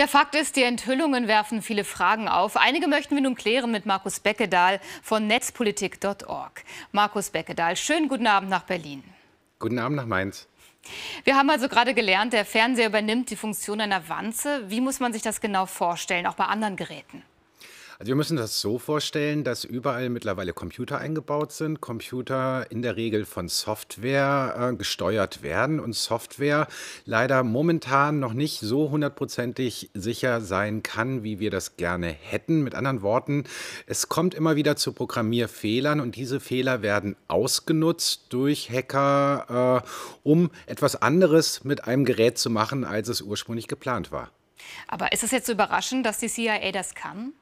Der Fakt ist, die Enthüllungen werfen viele Fragen auf. Einige möchten wir nun klären mit Markus Beckedahl von netzpolitik.org. Markus Beckedahl, schönen guten Abend nach Berlin. Guten Abend nach Mainz. Wir haben also gerade gelernt, der Fernseher übernimmt die Funktion einer Wanze. Wie muss man sich das genau vorstellen, auch bei anderen Geräten? Also wir müssen das so vorstellen, dass überall mittlerweile Computer eingebaut sind, Computer in der Regel von Software äh, gesteuert werden und Software leider momentan noch nicht so hundertprozentig sicher sein kann, wie wir das gerne hätten. Mit anderen Worten, es kommt immer wieder zu Programmierfehlern und diese Fehler werden ausgenutzt durch Hacker, äh, um etwas anderes mit einem Gerät zu machen, als es ursprünglich geplant war. Aber ist es jetzt so überraschend, dass die CIA das kann?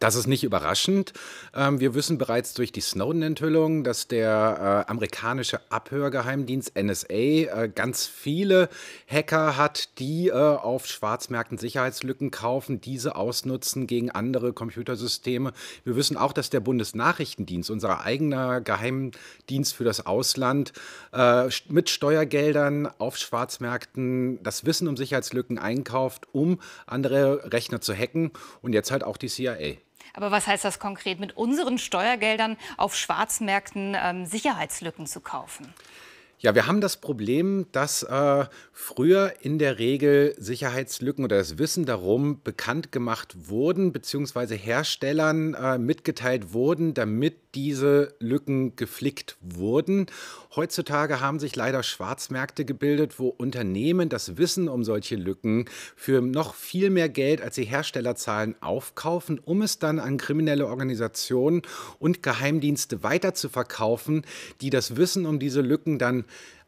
Das ist nicht überraschend. Ähm, wir wissen bereits durch die Snowden-Enthüllung, dass der äh, amerikanische Abhörgeheimdienst NSA äh, ganz viele Hacker hat, die äh, auf Schwarzmärkten Sicherheitslücken kaufen, diese ausnutzen gegen andere Computersysteme. Wir wissen auch, dass der Bundesnachrichtendienst, unser eigener Geheimdienst für das Ausland, mit Steuergeldern auf Schwarzmärkten das Wissen um Sicherheitslücken einkauft, um andere Rechner zu hacken und jetzt halt auch die CIA. Aber was heißt das konkret, mit unseren Steuergeldern auf Schwarzmärkten ähm, Sicherheitslücken zu kaufen? Ja, wir haben das Problem, dass äh, früher in der Regel Sicherheitslücken oder das Wissen darum bekannt gemacht wurden, beziehungsweise Herstellern äh, mitgeteilt wurden, damit diese Lücken geflickt wurden. Heutzutage haben sich leider Schwarzmärkte gebildet, wo Unternehmen das Wissen um solche Lücken für noch viel mehr Geld, als die Hersteller zahlen, aufkaufen, um es dann an kriminelle Organisationen und Geheimdienste weiterzuverkaufen, die das Wissen um diese Lücken dann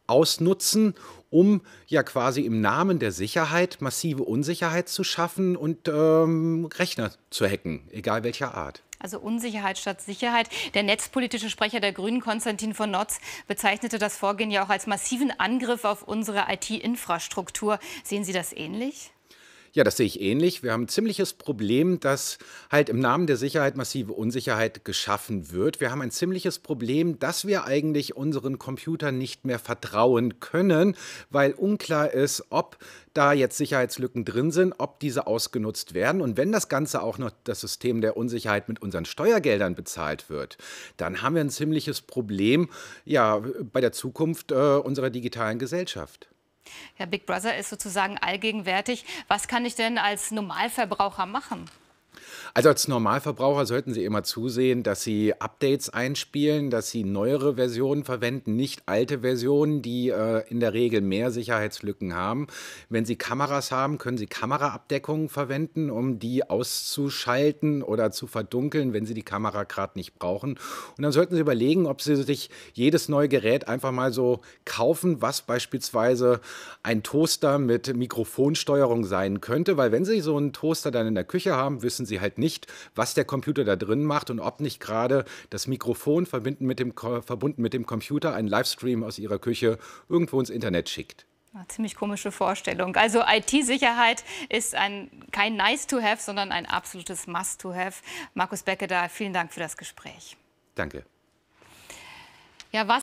ausnutzen, um ja quasi im Namen der Sicherheit massive Unsicherheit zu schaffen und ähm, Rechner zu hacken, egal welcher Art. Also Unsicherheit statt Sicherheit. Der netzpolitische Sprecher der Grünen, Konstantin von Notz, bezeichnete das Vorgehen ja auch als massiven Angriff auf unsere IT-Infrastruktur. Sehen Sie das ähnlich? Ja, das sehe ich ähnlich. Wir haben ein ziemliches Problem, dass halt im Namen der Sicherheit massive Unsicherheit geschaffen wird. Wir haben ein ziemliches Problem, dass wir eigentlich unseren Computern nicht mehr vertrauen können, weil unklar ist, ob da jetzt Sicherheitslücken drin sind, ob diese ausgenutzt werden. Und wenn das Ganze auch noch das System der Unsicherheit mit unseren Steuergeldern bezahlt wird, dann haben wir ein ziemliches Problem ja, bei der Zukunft äh, unserer digitalen Gesellschaft. Herr Big Brother ist sozusagen allgegenwärtig. Was kann ich denn als Normalverbraucher machen? Also als Normalverbraucher sollten Sie immer zusehen, dass Sie Updates einspielen, dass Sie neuere Versionen verwenden, nicht alte Versionen, die äh, in der Regel mehr Sicherheitslücken haben. Wenn Sie Kameras haben, können Sie Kameraabdeckungen verwenden, um die auszuschalten oder zu verdunkeln, wenn Sie die Kamera gerade nicht brauchen. Und dann sollten Sie überlegen, ob Sie sich jedes neue Gerät einfach mal so kaufen, was beispielsweise ein Toaster mit Mikrofonsteuerung sein könnte, weil wenn Sie so einen Toaster dann in der Küche haben, wissen Sie halt nicht, was der Computer da drin macht und ob nicht gerade das Mikrofon verbunden mit dem, verbunden mit dem Computer einen Livestream aus ihrer Küche irgendwo ins Internet schickt. Ja, ziemlich komische Vorstellung. Also IT-Sicherheit ist ein, kein Nice-to-have, sondern ein absolutes Must-to-have. Markus Becke da, vielen Dank für das Gespräch. Danke. Ja, was